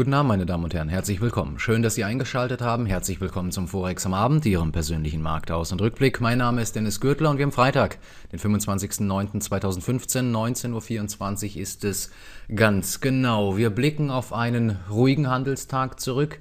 Guten Abend, meine Damen und Herren, herzlich willkommen. Schön, dass Sie eingeschaltet haben. Herzlich willkommen zum Forex am Abend, Ihrem persönlichen Marktaus- und Rückblick. Mein Name ist Dennis Gürtler und wir haben Freitag, den 25.09.2015, 19.24 Uhr ist es ganz genau. Wir blicken auf einen ruhigen Handelstag zurück.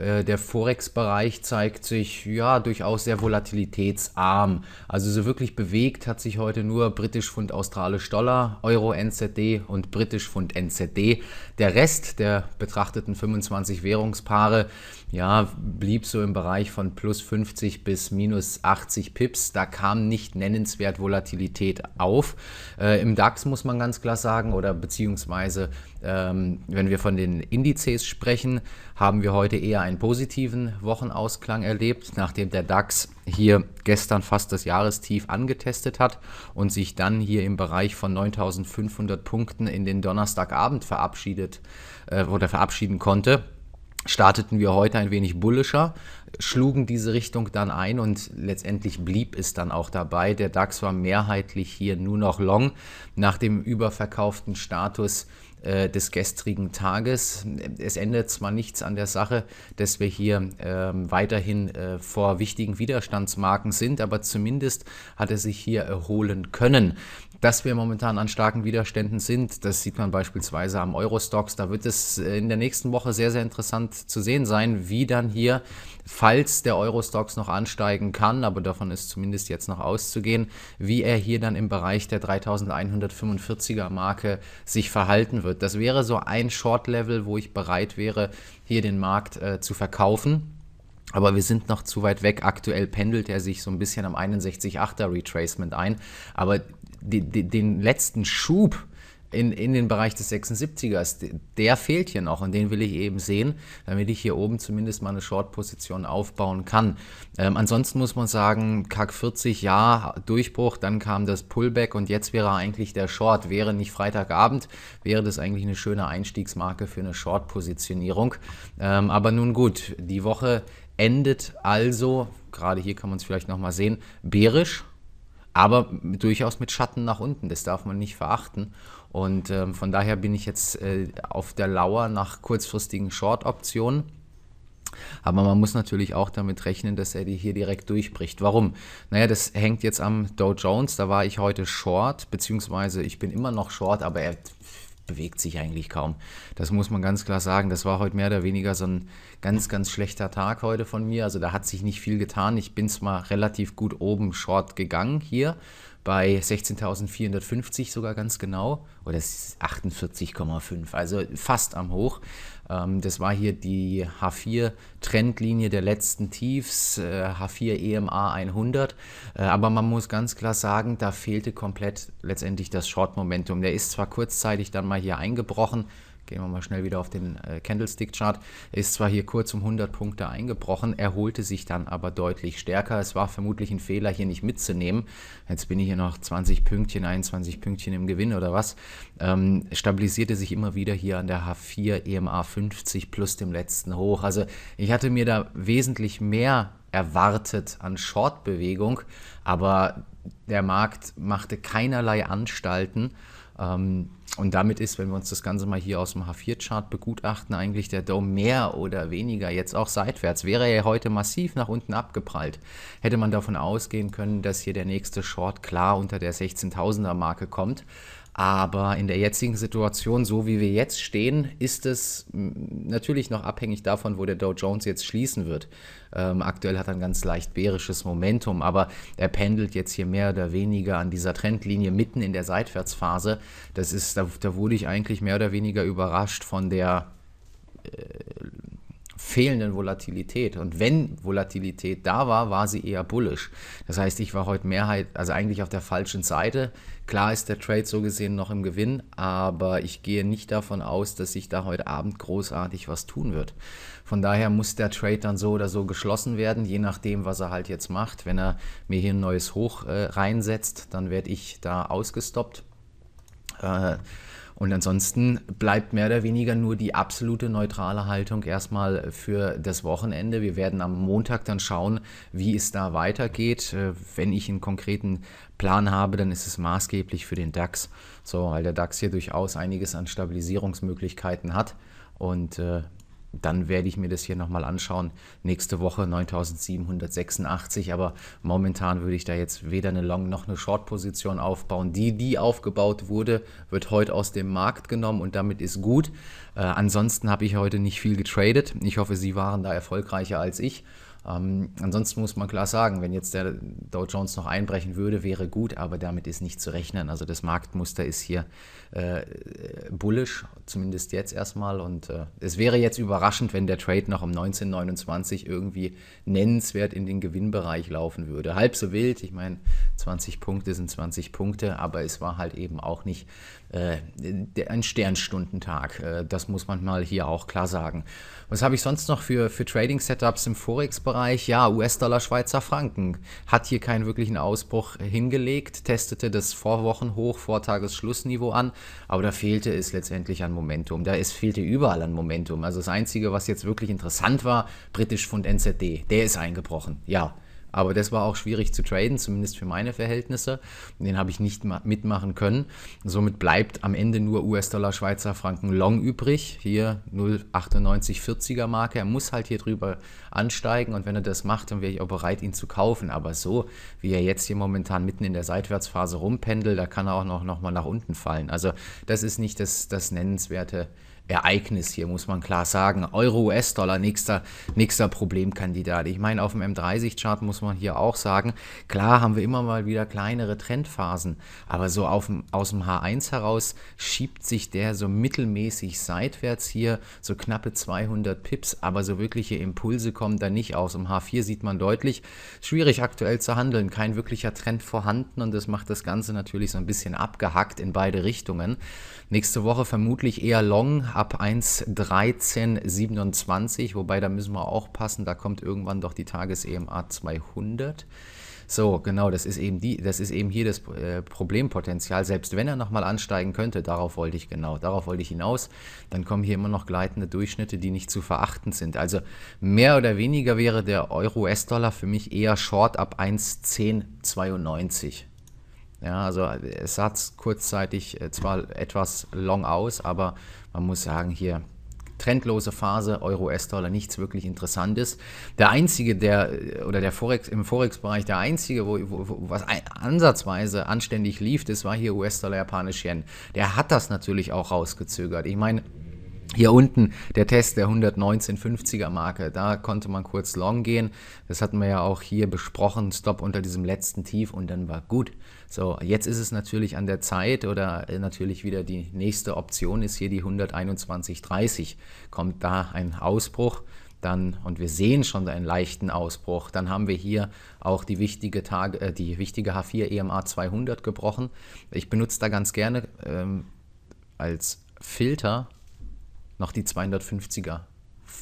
Äh, der Forex-Bereich zeigt sich ja durchaus sehr volatilitätsarm. Also so wirklich bewegt hat sich heute nur britisch Pfund australisch Dollar, Euro NZD und britisch Pfund NZD. Der Rest der betrachteten 25 Währungspaare ja, blieb so im Bereich von plus 50 bis minus 80 Pips. Da kam nicht nennenswert Volatilität auf. Äh, Im DAX muss man ganz klar sagen, oder beziehungsweise ähm, wenn wir von den Indizes sprechen, haben wir heute eher ein einen positiven Wochenausklang erlebt, nachdem der DAX hier gestern fast das Jahrestief angetestet hat und sich dann hier im Bereich von 9500 Punkten in den Donnerstagabend verabschiedet äh, oder verabschieden konnte starteten wir heute ein wenig bullischer, schlugen diese Richtung dann ein und letztendlich blieb es dann auch dabei. Der DAX war mehrheitlich hier nur noch long nach dem überverkauften Status äh, des gestrigen Tages. Es ändert zwar nichts an der Sache, dass wir hier äh, weiterhin äh, vor wichtigen Widerstandsmarken sind, aber zumindest hat er sich hier erholen können. Dass wir momentan an starken Widerständen sind, das sieht man beispielsweise am Eurostox. Da wird es äh, in der nächsten Woche sehr, sehr interessant spannend zu sehen sein, wie dann hier, falls der Eurostox noch ansteigen kann, aber davon ist zumindest jetzt noch auszugehen, wie er hier dann im Bereich der 3145er Marke sich verhalten wird. Das wäre so ein Short-Level, wo ich bereit wäre, hier den Markt äh, zu verkaufen. Aber wir sind noch zu weit weg. Aktuell pendelt er sich so ein bisschen am 61,8er Retracement ein. Aber die, die, den letzten Schub, in, in den Bereich des 76ers, der fehlt hier noch und den will ich eben sehen, damit ich hier oben zumindest mal eine Short-Position aufbauen kann. Ähm, ansonsten muss man sagen, Kack 40, ja, Durchbruch, dann kam das Pullback und jetzt wäre eigentlich der Short. Wäre nicht Freitagabend, wäre das eigentlich eine schöne Einstiegsmarke für eine Short-Positionierung. Ähm, aber nun gut, die Woche endet also, gerade hier kann man es vielleicht nochmal sehen, bärisch aber durchaus mit Schatten nach unten. Das darf man nicht verachten. Und ähm, von daher bin ich jetzt äh, auf der Lauer nach kurzfristigen Short-Optionen. Aber man muss natürlich auch damit rechnen, dass er die hier direkt durchbricht. Warum? Naja, das hängt jetzt am Dow Jones. Da war ich heute short, beziehungsweise ich bin immer noch short, aber er bewegt sich eigentlich kaum. Das muss man ganz klar sagen. Das war heute mehr oder weniger so ein ganz, ganz schlechter Tag heute von mir. Also da hat sich nicht viel getan. Ich bin zwar relativ gut oben short gegangen hier, bei 16.450 sogar ganz genau oder 48,5, also fast am Hoch. Ähm, das war hier die H4-Trendlinie der letzten Tiefs, H4 EMA 100. aber man muss ganz klar sagen, da fehlte komplett letztendlich das Short-Momentum. Der ist zwar kurzzeitig dann mal hier eingebrochen, Gehen wir mal schnell wieder auf den äh, Candlestick-Chart. Ist zwar hier kurz um 100 Punkte eingebrochen, erholte sich dann aber deutlich stärker. Es war vermutlich ein Fehler, hier nicht mitzunehmen. Jetzt bin ich hier noch 20 Pünktchen, 21 Pünktchen im Gewinn oder was. Ähm, stabilisierte sich immer wieder hier an der H4 EMA 50 plus dem letzten Hoch. Also ich hatte mir da wesentlich mehr erwartet an Short-Bewegung, aber der Markt machte keinerlei Anstalten ähm, und damit ist, wenn wir uns das Ganze mal hier aus dem H4-Chart begutachten, eigentlich der Dome mehr oder weniger jetzt auch seitwärts. Wäre er heute massiv nach unten abgeprallt, hätte man davon ausgehen können, dass hier der nächste Short klar unter der 16.000er-Marke kommt. Aber in der jetzigen Situation, so wie wir jetzt stehen, ist es natürlich noch abhängig davon, wo der Dow Jones jetzt schließen wird. Ähm, aktuell hat er ein ganz leicht bärisches Momentum, aber er pendelt jetzt hier mehr oder weniger an dieser Trendlinie mitten in der Seitwärtsphase. Das ist, da, da wurde ich eigentlich mehr oder weniger überrascht von der fehlenden Volatilität. Und wenn Volatilität da war, war sie eher bullisch. Das heißt, ich war heute Mehrheit, halt, also eigentlich auf der falschen Seite. Klar ist der Trade so gesehen noch im Gewinn, aber ich gehe nicht davon aus, dass sich da heute Abend großartig was tun wird. Von daher muss der Trade dann so oder so geschlossen werden, je nachdem, was er halt jetzt macht. Wenn er mir hier ein neues Hoch äh, reinsetzt, dann werde ich da ausgestoppt. Äh, und ansonsten bleibt mehr oder weniger nur die absolute neutrale Haltung erstmal für das Wochenende. Wir werden am Montag dann schauen, wie es da weitergeht. Äh, wenn ich einen konkreten Plan habe, dann ist es maßgeblich für den DAX. So, weil der DAX hier durchaus einiges an Stabilisierungsmöglichkeiten hat. Und äh, dann werde ich mir das hier nochmal anschauen. Nächste Woche 9786, aber momentan würde ich da jetzt weder eine Long- noch eine Short-Position aufbauen. Die, die aufgebaut wurde, wird heute aus dem Markt genommen und damit ist gut. Äh, ansonsten habe ich heute nicht viel getradet. Ich hoffe, Sie waren da erfolgreicher als ich. Ähm, ansonsten muss man klar sagen, wenn jetzt der Dow Jones noch einbrechen würde, wäre gut, aber damit ist nicht zu rechnen. Also das Marktmuster ist hier äh, bullisch, zumindest jetzt erstmal. Und äh, es wäre jetzt überraschend, wenn der Trade noch um 1929 irgendwie nennenswert in den Gewinnbereich laufen würde. Halb so wild, ich meine, 20 Punkte sind 20 Punkte, aber es war halt eben auch nicht äh, ein Sternstundentag. Äh, das muss man mal hier auch klar sagen. Was habe ich sonst noch für, für Trading-Setups im Forex-Bereich? Ja, US-Dollar, Schweizer Franken. Hat hier keinen wirklichen Ausbruch hingelegt, testete das Vorwochenhoch, Vortagesschlussniveau an, aber da fehlte es letztendlich an Momentum. Da es fehlte überall an Momentum. Also das Einzige, was jetzt wirklich interessant war, britisch Pfund NZD, der ist eingebrochen. Ja, aber das war auch schwierig zu traden, zumindest für meine Verhältnisse. Den habe ich nicht mitmachen können. Somit bleibt am Ende nur US-Dollar, Schweizer Franken Long übrig. Hier 0,9840er Marke. Er muss halt hier drüber ansteigen und wenn er das macht, dann wäre ich auch bereit, ihn zu kaufen. Aber so, wie er jetzt hier momentan mitten in der Seitwärtsphase rumpendelt, da kann er auch noch, noch mal nach unten fallen. Also das ist nicht das, das nennenswerte Ereignis hier, muss man klar sagen. Euro, US-Dollar, nächster, nächster Problemkandidat. Ich meine, auf dem M30-Chart muss man hier auch sagen, klar haben wir immer mal wieder kleinere Trendphasen, aber so dem, aus dem H1 heraus schiebt sich der so mittelmäßig seitwärts hier, so knappe 200 Pips, aber so wirkliche Impulse kommen da nicht aus. Im H4 sieht man deutlich, schwierig aktuell zu handeln, kein wirklicher Trend vorhanden und das macht das Ganze natürlich so ein bisschen abgehackt in beide Richtungen. Nächste Woche vermutlich eher long, ab 1.1327, wobei da müssen wir auch passen, da kommt irgendwann doch die Tages-EMA 200. So, genau, das ist eben die, das ist eben hier das äh, Problempotenzial. Selbst wenn er nochmal ansteigen könnte, darauf wollte ich genau, darauf wollte ich hinaus, dann kommen hier immer noch gleitende Durchschnitte, die nicht zu verachten sind. Also mehr oder weniger wäre der Euro-US-Dollar für mich eher Short ab 1,1092. Ja, also es sah kurzzeitig äh, zwar etwas long aus, aber man muss sagen, hier trendlose Phase, Euro, US-Dollar, nichts wirklich Interessantes. Der einzige, der äh, oder der Forex im Forex-Bereich, der einzige, wo, wo, was ansatzweise anständig lief, das war hier US-Dollar, japanisch Yen. Der hat das natürlich auch rausgezögert. Ich meine, hier unten der Test der 119,50er Marke, da konnte man kurz long gehen. Das hatten wir ja auch hier besprochen, Stop unter diesem letzten Tief und dann war gut. So, jetzt ist es natürlich an der Zeit oder äh, natürlich wieder die nächste Option ist hier die 121,30. Kommt da ein Ausbruch, dann und wir sehen schon einen leichten Ausbruch. Dann haben wir hier auch die wichtige Tage, äh, die wichtige H4 EMA 200 gebrochen. Ich benutze da ganz gerne ähm, als Filter noch die 250er.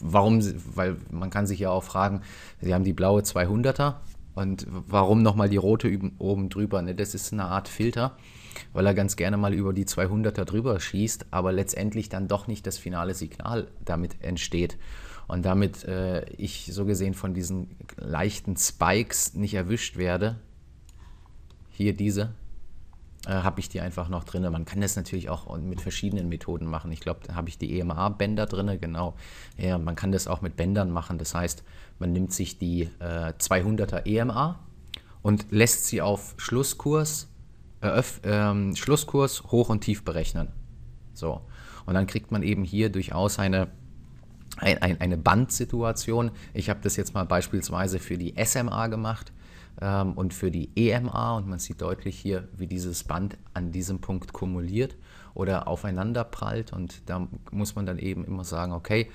Warum, weil man kann sich ja auch fragen, sie haben die blaue 200er und warum nochmal die rote oben drüber? Ne? Das ist eine Art Filter, weil er ganz gerne mal über die 200er drüber schießt, aber letztendlich dann doch nicht das finale Signal damit entsteht und damit äh, ich so gesehen von diesen leichten Spikes nicht erwischt werde. Hier diese, äh, habe ich die einfach noch drin. Man kann das natürlich auch mit verschiedenen Methoden machen. Ich glaube, da habe ich die EMA-Bänder drin, genau. Ja, man kann das auch mit Bändern machen. Das heißt, man nimmt sich die äh, 200er EMA und lässt sie auf Schlusskurs, äh, ähm, Schlusskurs hoch und tief berechnen. So. Und dann kriegt man eben hier durchaus eine ein, ein, eine Bandsituation. Ich habe das jetzt mal beispielsweise für die SMA gemacht ähm, und für die EMA. Und man sieht deutlich hier, wie dieses Band an diesem Punkt kumuliert oder aufeinander prallt. Und da muss man dann eben immer sagen, okay,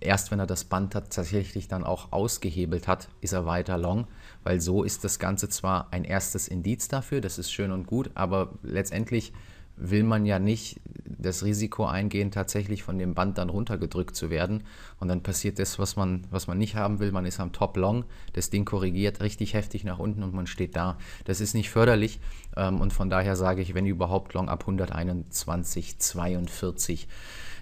erst wenn er das Band hat, tatsächlich dann auch ausgehebelt hat, ist er weiter long, weil so ist das Ganze zwar ein erstes Indiz dafür, das ist schön und gut, aber letztendlich will man ja nicht das Risiko eingehen, tatsächlich von dem Band dann runtergedrückt zu werden. Und dann passiert das, was man, was man nicht haben will. Man ist am Top-Long, das Ding korrigiert richtig heftig nach unten und man steht da. Das ist nicht förderlich. Ähm, und von daher sage ich, wenn überhaupt, Long ab 121, 42.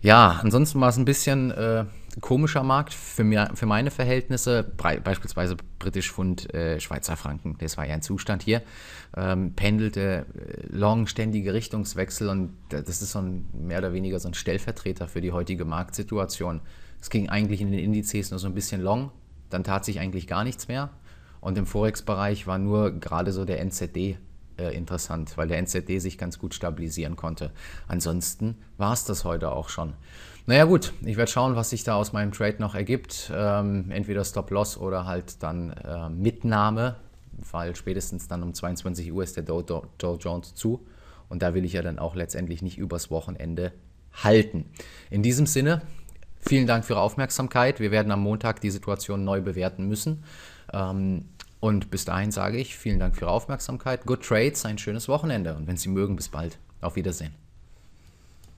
Ja, ansonsten war es ein bisschen... Äh, komischer Markt für, mir, für meine Verhältnisse, beispielsweise britisch Pfund, äh, Schweizer Franken, das war ja ein Zustand hier, ähm, pendelte äh, long ständige Richtungswechsel und das ist so ein mehr oder weniger so ein Stellvertreter für die heutige Marktsituation. Es ging eigentlich in den Indizes nur so ein bisschen long, dann tat sich eigentlich gar nichts mehr und im Forex-Bereich war nur gerade so der NZD äh, interessant, weil der NZD sich ganz gut stabilisieren konnte. Ansonsten war es das heute auch schon. Naja gut, ich werde schauen, was sich da aus meinem Trade noch ergibt. Ähm, entweder Stop-Loss oder halt dann äh, Mitnahme, weil spätestens dann um 22 Uhr ist der Dow, Dow, Dow Jones zu. Und da will ich ja dann auch letztendlich nicht übers Wochenende halten. In diesem Sinne, vielen Dank für Ihre Aufmerksamkeit. Wir werden am Montag die Situation neu bewerten müssen. Ähm, und bis dahin sage ich vielen Dank für Ihre Aufmerksamkeit. Good Trades, ein schönes Wochenende und wenn Sie mögen, bis bald. Auf Wiedersehen.